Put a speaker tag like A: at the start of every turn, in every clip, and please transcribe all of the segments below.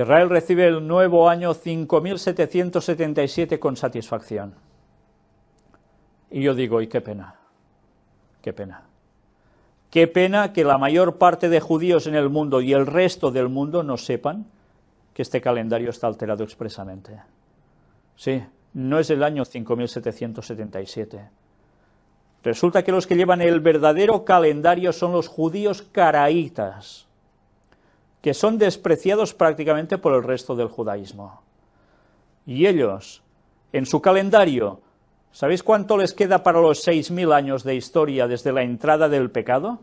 A: Israel recibe el nuevo año 5.777 con satisfacción. Y yo digo, y qué pena, qué pena. Qué pena que la mayor parte de judíos en el mundo y el resto del mundo no sepan que este calendario está alterado expresamente. Sí, no es el año 5777. Resulta que los que llevan el verdadero calendario son los judíos caraítas que son despreciados prácticamente por el resto del judaísmo. Y ellos, en su calendario, ¿sabéis cuánto les queda para los 6.000 años de historia desde la entrada del pecado?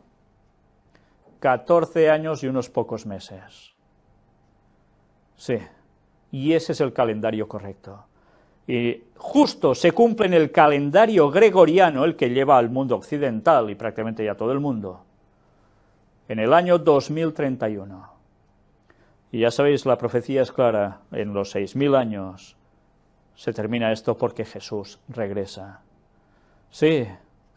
A: 14 años y unos pocos meses. Sí, y ese es el calendario correcto. Y justo se cumple en el calendario gregoriano, el que lleva al mundo occidental y prácticamente ya todo el mundo, en el año 2031. Y ya sabéis, la profecía es clara, en los seis mil años se termina esto porque Jesús regresa. Sí,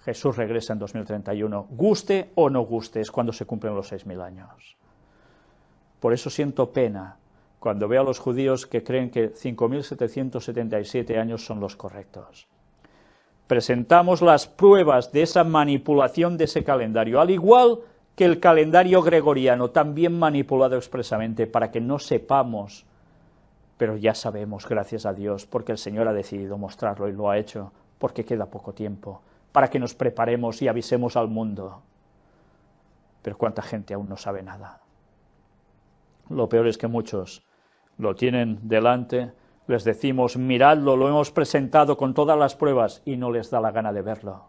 A: Jesús regresa en 2031, guste o no guste, es cuando se cumplen los seis mil años. Por eso siento pena cuando veo a los judíos que creen que 5.777 años son los correctos. Presentamos las pruebas de esa manipulación de ese calendario, al igual que que el calendario gregoriano, también manipulado expresamente para que no sepamos, pero ya sabemos, gracias a Dios, porque el Señor ha decidido mostrarlo y lo ha hecho, porque queda poco tiempo, para que nos preparemos y avisemos al mundo. Pero cuánta gente aún no sabe nada. Lo peor es que muchos lo tienen delante, les decimos, miradlo, lo hemos presentado con todas las pruebas y no les da la gana de verlo.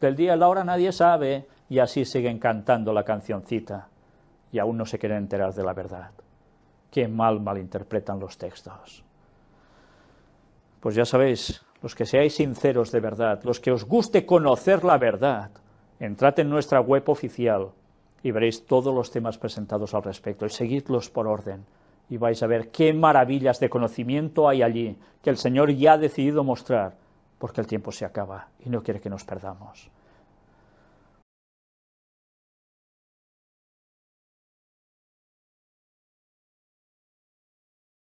A: Del día a la hora nadie sabe, y así siguen cantando la cancioncita y aún no se quieren enterar de la verdad. Qué mal malinterpretan los textos. Pues ya sabéis, los que seáis sinceros de verdad, los que os guste conocer la verdad, entrad en nuestra web oficial y veréis todos los temas presentados al respecto y seguidlos por orden y vais a ver qué maravillas de conocimiento hay allí que el Señor ya ha decidido mostrar porque el tiempo se acaba y no quiere que nos perdamos.